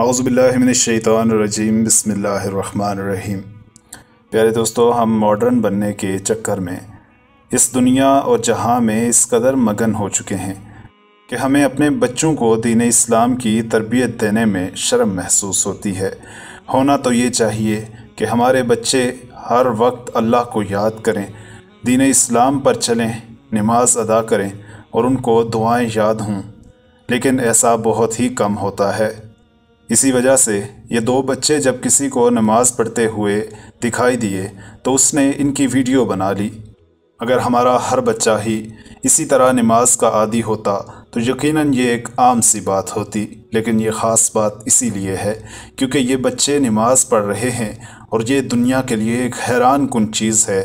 अवज़बिल्लिमिनशैतरजीम बसमीम प्यारे दोस्तों हम मॉडर्न बनने के चक्कर में इस दुनिया और जहाँ में इस कदर मगन हो चुके हैं कि हमें अपने बच्चों को दीन इस्लाम की तरबियत देने में शर्म महसूस होती है होना तो ये चाहिए कि हमारे बच्चे हर वक्त अल्लाह को याद करें दीन इस्लाम पर चलें नमाज अदा करें और उनको दुआएँ याद हों लेकिन ऐसा बहुत ही कम होता है इसी वजह से ये दो बच्चे जब किसी को नमाज़ पढ़ते हुए दिखाई दिए तो उसने इनकी वीडियो बना ली अगर हमारा हर बच्चा ही इसी तरह नमाज का आदि होता तो यकीनन ये एक आम सी बात होती लेकिन ये ख़ास बात इसीलिए है क्योंकि ये बच्चे नमाज पढ़ रहे हैं और ये दुनिया के लिए एक हैरान कन चीज़ है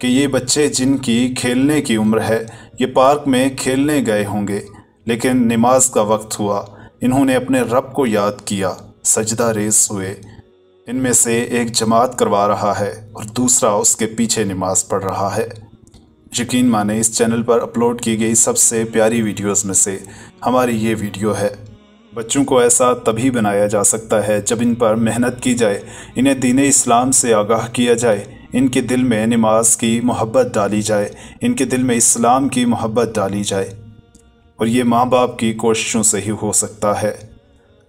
कि ये बच्चे जिनकी खेलने की उम्र है ये पार्क में खेलने गए होंगे लेकिन नमाज का वक्त हुआ इन्होंने अपने रब को याद किया सजदा रेस हुए इनमें से एक जमात करवा रहा है और दूसरा उसके पीछे नमाज पढ़ रहा है यकीन माने इस चैनल पर अपलोड की गई सबसे प्यारी वीडियोस में से हमारी ये वीडियो है बच्चों को ऐसा तभी बनाया जा सकता है जब इन पर मेहनत की जाए इन्हें दीन इस्लाम से आगाह किया जाए इनके दिल में नमाज की मोहब्बत डाली जाए इनके दिल में इस्लाम की मोहब्बत डाली जाए और ये माँ बाप की कोशिशों से ही हो सकता है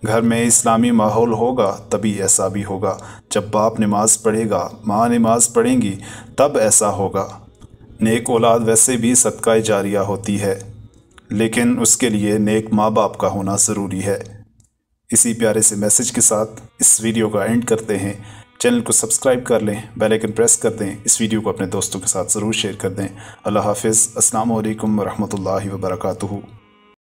घर में इस्लामी माहौल होगा तभी ऐसा भी होगा जब बाप नमाज़ पढ़ेगा माँ नमाज़ पढ़ेंगी तब ऐसा होगा नेक औलाद वैसे भी सदका जारिया होती है लेकिन उसके लिए नेक माँ बाप का होना ज़रूरी है इसी प्यारे से मैसेज के साथ इस वीडियो का एंड करते हैं चैनल को सब्सक्राइब कर लें बेल आइकन प्रेस कर दें इस वीडियो को अपने दोस्तों के साथ ज़रूर शेयर कर दें अल्लाह हाफिज़ अस्सलाम वालेकुम वरहमतुल्लाहि वबरकू